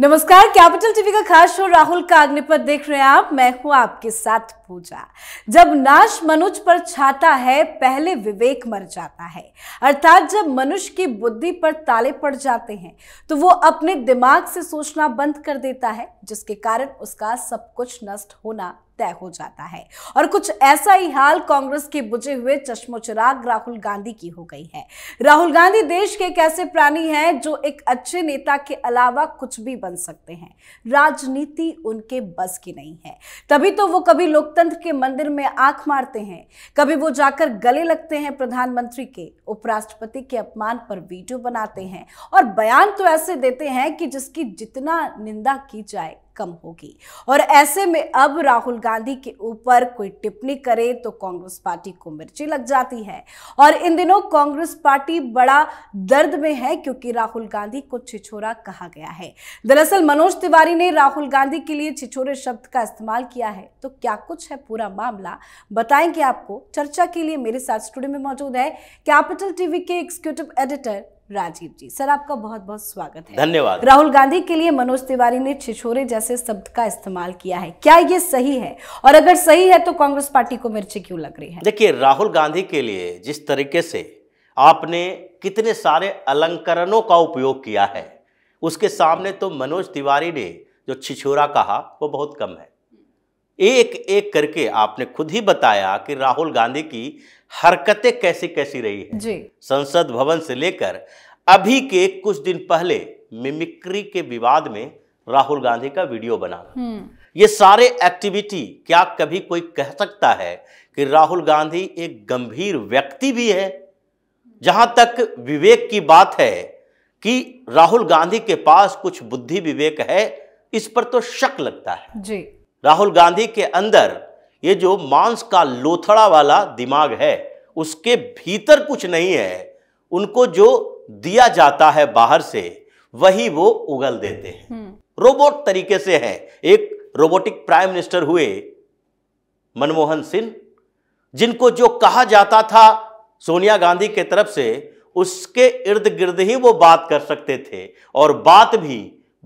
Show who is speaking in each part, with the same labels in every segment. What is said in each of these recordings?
Speaker 1: नमस्कार capital TV का खास शो राहुल का अग्निपथ देख रहे हैं आप मैं हूं आपके साथ पूजा जब नाश मनुष्य पर छाता है पहले विवेक मर जाता है अर्थात जब मनुष्य की बुद्धि पर ताले पड़ जाते हैं तो वो अपने दिमाग से सोचना बंद कर देता है जिसके कारण उसका सब कुछ नष्ट होना तय हो जाता है और कुछ ऐसा ही हाल कांग्रेस के बुझे हुए चश्मोचराग राहुल गांधी की हो गई है राहुल गांधी देश के एक ऐसे प्राणी हैं जो एक अच्छे नेता के अलावा कुछ भी बन सकते हैं राजनीति उनके बस की नहीं है तभी तो वो कभी लोकतंत्र के मंदिर में आंख मारते हैं कभी वो जाकर गले लगते हैं प्रधानमंत्री के उपराष्ट्रपति के अपमान पर वीडियो बनाते हैं और बयान तो ऐसे देते हैं कि जिसकी जितना निंदा की जाए कम होगी और ऐसे में अब राहुल गांधी के ऊपर कोई टिप्पणी करे तो कांग्रेस पार्टी को मिर्ची लग जाती है और इन दिनों कांग्रेस पार्टी बड़ा दर्द में है क्योंकि राहुल गांधी को छिछोरा कहा गया है दरअसल मनोज तिवारी ने राहुल गांधी के लिए छिछोरे शब्द का इस्तेमाल किया है तो क्या कुछ है पूरा मामला बताएंगे आपको चर्चा के लिए मेरे साथ स्टूडियो में मौजूद है कैपिटल टीवी के executive editor Rajiv ji sir आपका बहुत बहुत स्वागत है धन्यवाद राहुल गांधी के लिए मनोज तिवारी ने छिछोरे जैसे शब्द का इस्तेमाल किया है क्या ये सही है और अगर सही है तो कांग्रेस पार्टी को मिर्ची क्यों लग रही है
Speaker 2: देखिए राहुल गांधी के लिए जिस तरीके से आपने कितने सारे अलंकरणों का उपयोग किया है उसके सामने तो मनोज तिवारी ने जो छिछोरा कहा वो बहुत कम है एक एक करके आपने खुद ही बताया कि राहुल गांधी की हरकतें कैसी कैसी रही है जी संसद भवन से लेकर अभी के कुछ दिन पहले मिमिक्री के विवाद में राहुल गांधी का वीडियो बना हम्म। ये सारे एक्टिविटी क्या कभी कोई कह सकता है कि राहुल गांधी एक गंभीर व्यक्ति भी है जहां तक विवेक की बात है कि राहुल गांधी के पास कुछ बुद्धि विवेक है इस पर तो शक लगता है जी राहुल गांधी के अंदर ये जो मांस का लोथड़ा वाला दिमाग है उसके भीतर कुछ नहीं है उनको जो दिया जाता है बाहर से वही वो उगल देते हैं हम्म। रोबोट तरीके से है एक रोबोटिक प्राइम मिनिस्टर हुए मनमोहन सिंह जिनको जो कहा जाता था सोनिया गांधी के तरफ से उसके इर्द गिर्द ही वो बात कर सकते थे और बात भी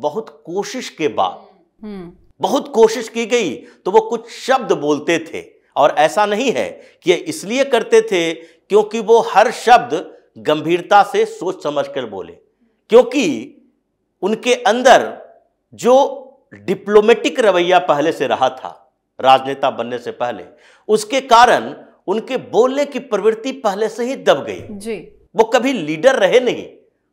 Speaker 2: बहुत कोशिश के बाद हम्म। बहुत कोशिश की गई तो वो कुछ शब्द बोलते थे और ऐसा नहीं है कि इसलिए करते थे क्योंकि वो हर शब्द गंभीरता से सोच समझ कर बोले क्योंकि उनके अंदर जो डिप्लोमेटिक रवैया पहले से रहा था राजनेता बनने से पहले उसके कारण उनके बोलने की प्रवृत्ति पहले से ही दब गई जी वो कभी लीडर रहे नहीं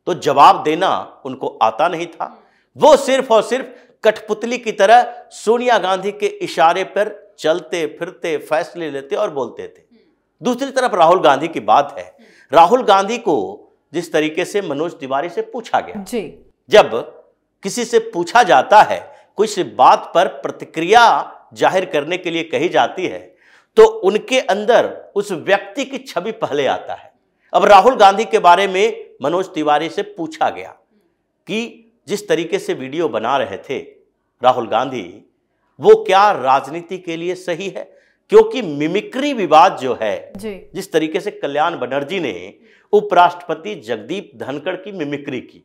Speaker 2: तो जवाब देना उनको आता नहीं था वो सिर्फ और सिर्फ कठपुतली की तरह सोनिया गांधी के इशारे पर चलते फिरते फैसले लेते और बोलते थे दूसरी तरफ राहुल गांधी की बात है राहुल गांधी को जिस तरीके से मनोज तिवारी से पूछा गया जी जब किसी से पूछा जाता है कुछ बात पर प्रतिक्रिया जाहिर करने के लिए कही जाती है तो उनके अंदर उस व्यक्ति की छवि पहले आता है अब राहुल गांधी के बारे में मनोज तिवारी से पूछा गया कि जिस तरीके से वीडियो बना रहे थे राहुल गांधी वो क्या राजनीति के लिए सही है क्योंकि मिमिक्री विवाद जो है जिस तरीके से कल्याण बनर्जी ने उपराष्ट्रपति जगदीप धनखड़ की मिमिक्री की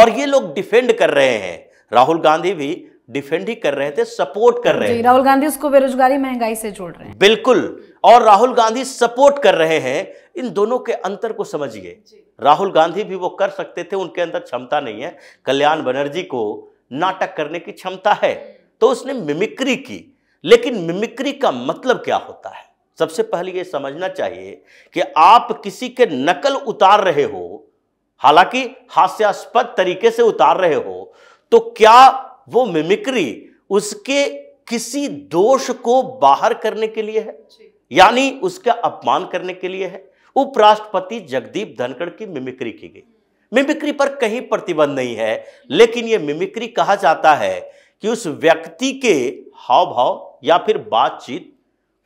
Speaker 2: और ये लोग डिफेंड कर रहे हैं राहुल गांधी भी डिफेंड ही कर रहे थे सपोर्ट कर रहे हैं
Speaker 1: राहुल गांधी उसको बेरोजगारी महंगाई से जोड़ रहे हैं
Speaker 2: बिल्कुल और राहुल गांधी सपोर्ट कर रहे हैं इन दोनों के अंतर को समझिए राहुल गांधी भी वो कर सकते थे उनके अंदर क्षमता नहीं है कल्याण बनर्जी को नाटक करने की क्षमता है तो उसने मिमिक्री की लेकिन मिमिक्री का मतलब क्या होता है सबसे पहले ये समझना चाहिए कि आप किसी के नकल उतार रहे हो हालांकि हास्यास्पद तरीके से उतार रहे हो तो क्या वो मिमिक्री उसके किसी दोष को बाहर करने के लिए है यानी उसका अपमान करने के लिए है उपराष्ट्रपति जगदीप धनखड़ की मिमिक्री की गई मिमिक्री पर कहीं प्रतिबंध नहीं है लेकिन यह मिमिक्री कहा जाता है कि उस व्यक्ति के हाव भाव या फिर बातचीत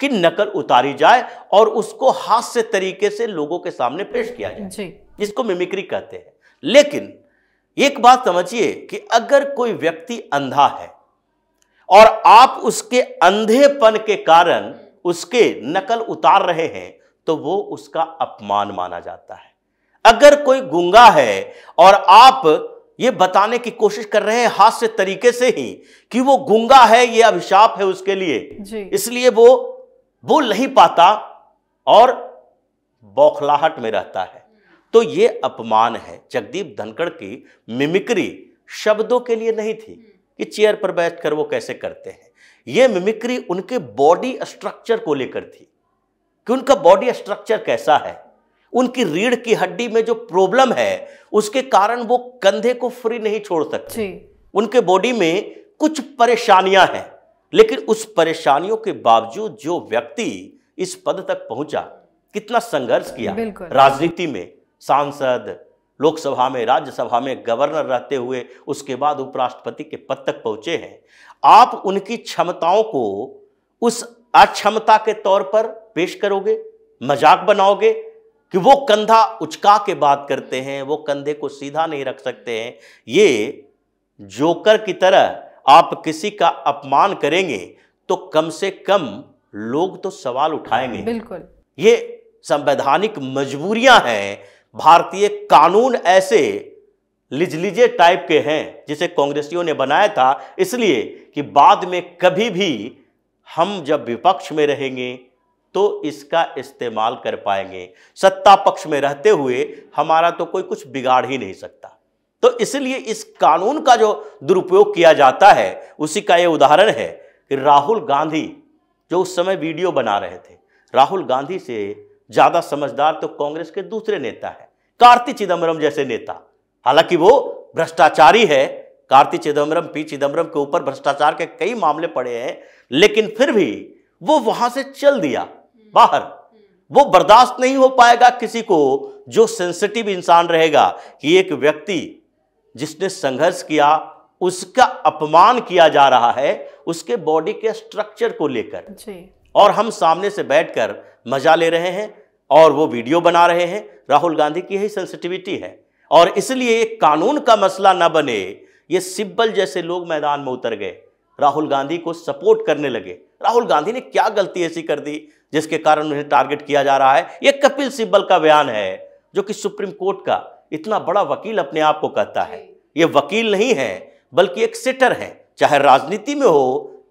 Speaker 2: की नकल उतारी जाए और उसको हास्य तरीके से लोगों के सामने पेश किया जाए इसको मिमिक्री कहते हैं लेकिन एक बात समझिए कि अगर कोई व्यक्ति अंधा है और आप उसके अंधेपन के कारण उसके नकल उतार रहे हैं तो वो उसका अपमान माना जाता है अगर कोई गुंगा है और आप ये बताने की कोशिश कर रहे हैं हास्य तरीके से ही कि वो गुंगा है ये अभिशाप है उसके लिए इसलिए वो बोल नहीं पाता और बौखलाहट में रहता है तो ये अपमान है जगदीप धनखड़ की मिमिक्री शब्दों के लिए नहीं थी हम्म। कि चेयर पर बैठकर वो कैसे करते हैं ये मिमिक्री उनके बॉडी स्ट्रक्चर को लेकर थी कि उनका बॉडी स्ट्रक्चर कैसा है उनकी रीढ़ की हड्डी में जो प्रॉब्लम है उसके कारण वो कंधे को फ्री नहीं छोड़ सकते उनके बॉडी में कुछ परेशानियां हैं लेकिन उस परेशानियों के बावजूद जो व्यक्ति इस पद तक पहुंचा कितना संघर्ष किया राजनीति में सांसद लोकसभा में राज्यसभा में गवर्नर रहते हुए उसके बाद उपराष्ट्रपति के पद तक पहुंचे हैं आप उनकी क्षमताओं को उस अक्षमता के तौर पर पेश करोगे मजाक बनाओगे कि वो कंधा उचका के बात करते हैं वो कंधे को सीधा नहीं रख सकते हैं ये जोकर की तरह आप किसी का अपमान करेंगे तो कम से कम लोग तो सवाल उठाएंगे बिल्कुल ये संवैधानिक मजबूरियां हैं भारतीय कानून ऐसे लिजलिजे टाइप के हैं जिसे कांग्रेसियों ने बनाया था इसलिए कि बाद में कभी भी हम जब विपक्ष में रहेंगे तो इसका इस्तेमाल कर पाएंगे सत्ता पक्ष में रहते हुए हमारा तो कोई कुछ बिगाड़ ही नहीं सकता तो इसलिए इस कानून का जो दुरुपयोग किया जाता है उसी का ये उदाहरण है कि राहुल गांधी जो उस समय वीडियो बना रहे थे राहुल गांधी से ज़्यादा समझदार तो कांग्रेस के दूसरे नेता है कार्ति चिदम्बरम जैसे नेता हालांकि वो भ्रष्टाचारी है कार्ति चिदम्बरम पी चिदम्बरम के ऊपर भ्रष्टाचार के कई मामले पड़े हैं लेकिन फिर भी वो वहां से चल दिया बाहर वो बर्दाश्त नहीं हो पाएगा किसी को जो सेंसिटिव इंसान रहेगा कि एक व्यक्ति जिसने संघर्ष किया उसका अपमान किया जा रहा है उसके बॉडी के स्ट्रक्चर को लेकर और हम सामने से बैठकर मजा ले रहे हैं और वो वीडियो बना रहे हैं राहुल गांधी की यही सेंसिटिविटी है और इसलिए एक कानून का मसला न बने ये सिब्बल जैसे लोग मैदान में उतर गए राहुल गांधी को सपोर्ट करने लगे राहुल गांधी ने क्या गलती ऐसी कर दी जिसके कारण उन्हें टारगेट किया जा रहा है ये कपिल सिब्बल का बयान है जो कि सुप्रीम कोर्ट का इतना बड़ा वकील अपने आप को कहता है ये वकील नहीं है बल्कि एक सेटर है चाहे राजनीति में हो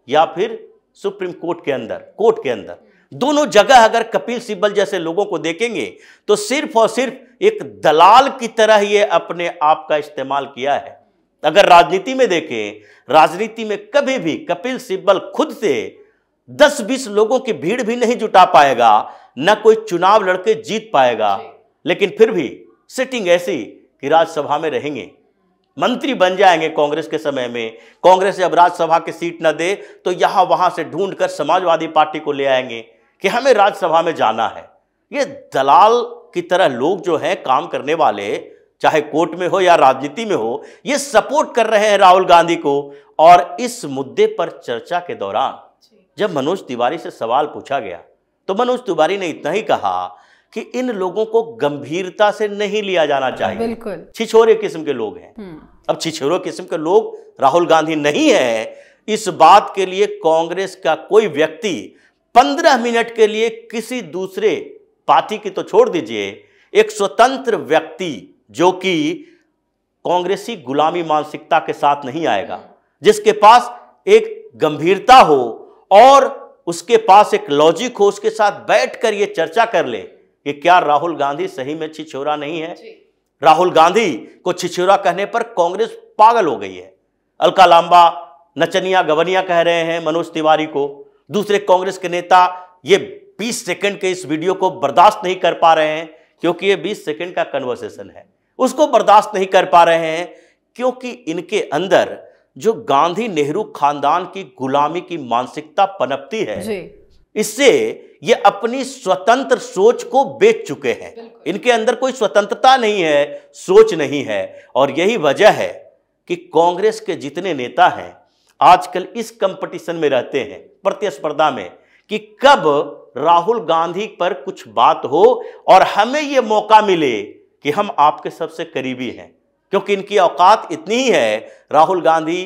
Speaker 2: या फिर सुप्रीम कोर्ट के अंदर कोर्ट के अंदर दोनों जगह अगर कपिल सिब्बल जैसे लोगों को देखेंगे तो सिर्फ और सिर्फ एक दलाल की तरह ये अपने आप का इस्तेमाल किया है अगर राजनीति में देखें राजनीति में कभी भी कपिल सिब्बल खुद से 10-20 लोगों की भीड़ भी नहीं जुटा पाएगा ना कोई चुनाव लड़के जीत पाएगा लेकिन फिर भी सिटिंग ऐसी कि राज्यसभा में रहेंगे मंत्री बन जाएंगे कांग्रेस के समय में कांग्रेस जब राज्यसभा की सीट न दे तो यहां वहां से ढूंढ कर समाजवादी पार्टी को ले आएंगे कि हमें राज्यसभा में जाना है ये दलाल की तरह लोग जो हैं काम करने वाले चाहे कोर्ट में हो या राजनीति में हो ये सपोर्ट कर रहे हैं राहुल गांधी को और इस मुद्दे पर चर्चा के दौरान जब मनोज तिवारी से सवाल पूछा गया तो मनोज तिवारी ने इतना ही कहा कि इन लोगों को गंभीरता से नहीं लिया जाना चाहिए बिल्कुल छिछोरे किस्म के लोग हैं हम्म। अब छिछोरे किस्म के लोग राहुल गांधी नहीं है इस बात के लिए कांग्रेस का कोई व्यक्ति पंद्रह मिनट के लिए किसी दूसरे पार्टी की तो छोड़ दीजिए एक स्वतंत्र व्यक्ति जो कि कांग्रेसी गुलामी मानसिकता के साथ नहीं आएगा जिसके पास एक गंभीरता हो और उसके पास एक लॉजिक हो उसके साथ बैठकर ये चर्चा कर ले कि क्या राहुल गांधी सही में छिछोरा नहीं है राहुल गांधी को छिछोरा कहने पर कांग्रेस पागल हो गई है अलका लांबा नचनिया गवनिया कह रहे हैं मनोज तिवारी को दूसरे कांग्रेस के नेता ये 20 सेकंड के इस वीडियो को बर्दाश्त नहीं कर पा रहे हैं क्योंकि ये 20 सेकंड का कन्वर्सेशन है उसको बर्दाश्त नहीं कर पा रहे हैं क्योंकि इनके अंदर जो गांधी नेहरू खानदान की गुलामी की मानसिकता पनपती है इससे ये अपनी स्वतंत्र सोच को बेच चुके हैं इनके अंदर कोई स्वतंत्रता नहीं है सोच नहीं है और यही वजह है कि कांग्रेस के जितने नेता हैं आजकल इस कंपटीशन में रहते हैं प्रतिस्पर्धा में कि कब राहुल गांधी पर कुछ बात हो और हमें यह मौका मिले कि हम आपके सबसे करीबी हैं क्योंकि इनकी औकात इतनी ही है राहुल गांधी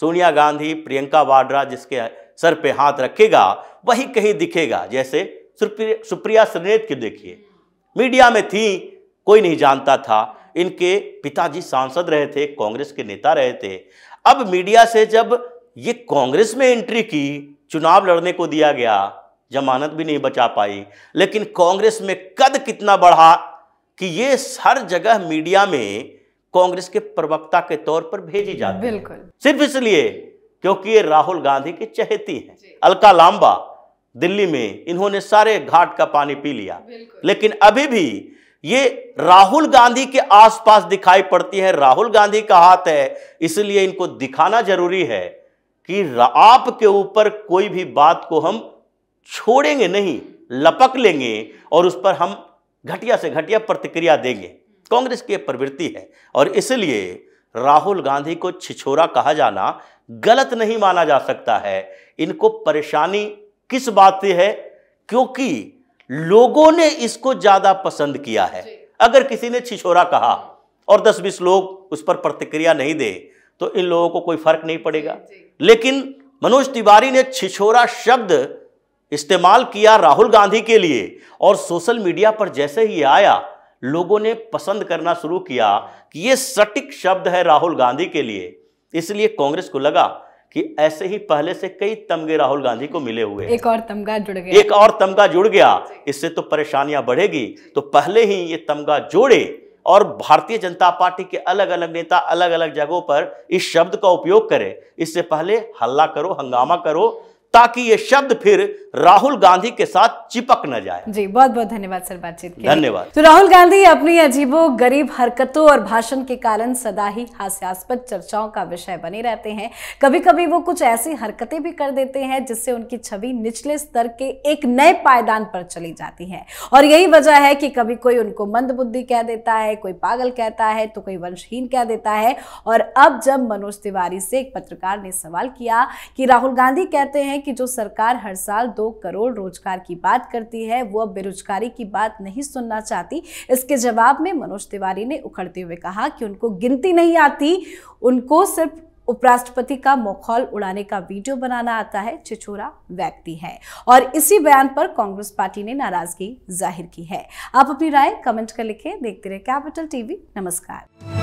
Speaker 2: सोनिया गांधी प्रियंका वाड्रा जिसके सर पे हाथ रखेगा वही कहीं दिखेगा जैसे सुप्रिया सुनेत की देखिए मीडिया में थी कोई नहीं जानता था इनके पिताजी सांसद रहे थे कांग्रेस के नेता रहे थे अब मीडिया से जब ये कांग्रेस में एंट्री की चुनाव लड़ने को दिया गया जमानत भी नहीं बचा पाई लेकिन कांग्रेस में कद कितना बढ़ा कि ये हर जगह मीडिया में कांग्रेस के प्रवक्ता के तौर पर भेजी जाती बिल्कुल सिर्फ इसलिए क्योंकि ये राहुल गांधी के चहेती हैं अलका लांबा दिल्ली में इन्होंने सारे घाट का पानी पी लिया लेकिन अभी भी ये राहुल गांधी के आसपास दिखाई पड़ती है राहुल गांधी का हाथ है इसलिए इनको दिखाना जरूरी है कि आपके ऊपर कोई भी बात को हम छोड़ेंगे नहीं लपक लेंगे और उस पर हम घटिया से घटिया प्रतिक्रिया देंगे कांग्रेस की प्रवृत्ति है और इसलिए राहुल गांधी को छिछोरा कहा जाना गलत नहीं माना जा सकता है इनको परेशानी किस बात से है क्योंकि लोगों ने इसको ज़्यादा पसंद किया है अगर किसी ने छिछोरा कहा और 10-20 लोग उस पर प्रतिक्रिया नहीं दे तो इन लोगों को कोई फर्क नहीं पड़ेगा लेकिन मनोज तिवारी ने छिछोरा शब्द इस्तेमाल किया राहुल गांधी के लिए और सोशल मीडिया पर जैसे ही आया लोगों ने पसंद करना शुरू किया कि ये सटीक शब्द है राहुल गांधी के लिए इसलिए कांग्रेस को लगा कि ऐसे ही पहले से कई तमगे राहुल गांधी को मिले हुए
Speaker 1: एक और तमगा जुड़ गया एक
Speaker 2: और तमगा जुड़ गया इससे तो परेशानियां बढ़ेगी तो पहले ही ये तमगा जोड़े और भारतीय जनता पार्टी के अलग अलग नेता अलग अलग जगहों पर इस शब्द का उपयोग करें इससे पहले हल्ला करो हंगामा करो ताकि ये शब्द फिर राहुल गांधी के साथ चिपक न जाए
Speaker 1: जी बहुत बहुत धन्यवाद सर बातचीत के धन्यवाद तो राहुल गांधी अपनी अजीबो गरीब हरकतों और भाषण के कारण सदा ही हास्यास्पद चर्चाओं का विषय बने रहते हैं कभी कभी वो कुछ ऐसी हरकतें भी कर देते हैं जिससे उनकी छवि निचले स्तर के एक नए पायदान पर चली जाती है और यही वजह है कि कभी कोई उनको मंद बुद्धि कह देता है कोई पागल कहता है तो कोई वंशहीन कह देता है और अब जब मनोज तिवारी से एक पत्रकार ने सवाल किया कि राहुल गांधी कहते हैं कि जो सरकार हर साल दो करोड़ रोजगार की बात करती है वो अब बेरोजगारी की बात नहीं सुनना चाहती इसके जवाब में मनोज तिवारी ने उखड़ते हुए कहा कि उनको गिनती नहीं आती उनको सिर्फ उपराष्ट्रपति का मखौल उड़ाने का वीडियो बनाना आता है छिछोरा व्यक्ति है और इसी बयान पर कांग्रेस पार्टी ने नाराजगी जाहिर की है आप अपनी राय कमेंट कर लिखे देखते रहे कैपिटल टीवी नमस्कार